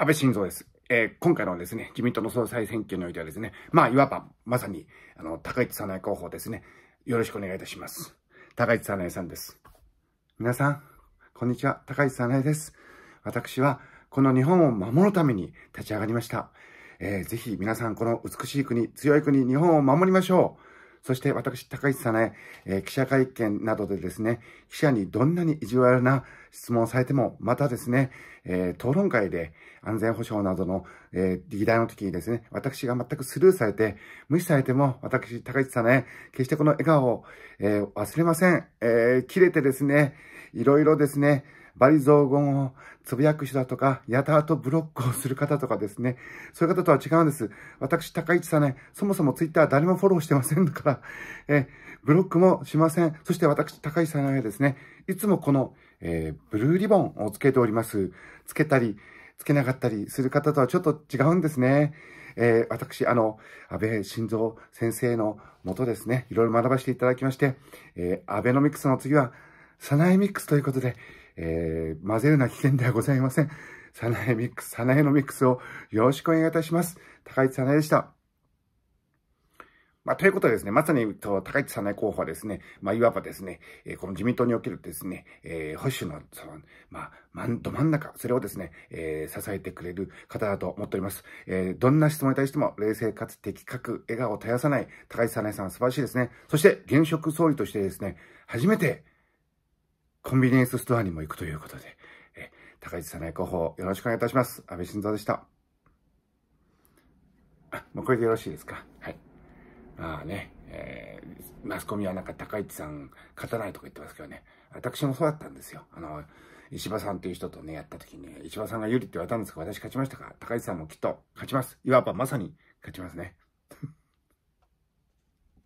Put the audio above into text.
安倍晋三です。えー、今回のですね、自民党の総裁選挙においてはですね、まあ、いわば、まさに、あの、高市早苗候補ですね。よろしくお願いいたします。高市早苗さんです。皆さん、こんにちは。高市早苗です。私は、この日本を守るために立ち上がりました。えー、ぜひ皆さん、この美しい国、強い国、日本を守りましょう。そして私、高市早苗、えー、記者会見などでですね、記者にどんなに意地悪な質問をされても、またですね、えー、討論会で安全保障などの、えー、議題の時にですね、私が全くスルーされて、無視されても、私、高市早苗、決してこの笑顔を、え忘れません。え切れてですね、いろいろですね、バリ雑言をつぶやく人だとか、やたあとブロックをする方とかですね、そういう方とは違うんです。私、高市さんね、そもそもツイッター誰もフォローしてませんから、えブロックもしません。そして私、高市さんはですね、いつもこの、えー、ブルーリボンをつけております。つけたり、つけなかったりする方とはちょっと違うんですね。えー、私、あの、安倍晋三先生のもとですね、いろいろ学ばせていただきまして、えー、アベノミクスの次はサナエミックスということで、えー、混ぜるな危険ではございません。サナエミックス、サナエのミックスをよろしくお願いいたします。高市サナエでした。まあ、ということでですね、まさに、と、高市早苗候補はですね、まあ、いわばですね、えー、この自民党におけるですね、えー、保守の、その、まあ、まん、ど真ん中、それをですね、えー、支えてくれる方だと思っております。えどんな質問に対しても、冷静かつ的確、笑顔を絶やさない、高市早苗さん素晴らしいですね。そして、現職総理としてですね、初めて、コンビニエンスストアにも行くということで、え高市早苗広報よろしくお願いいたします。安倍晋三でした。あ、もうこれでよろしいですか。はい。まあね、えー、マスコミはなんか高市さん勝たないとか言ってますけどね、私もそうだったんですよ。あの、石破さんという人とね、やった時に、石破さんが有利って言われたんですが、私勝ちましたか高市さんもきっと勝ちます。いわばまさに勝ちますね。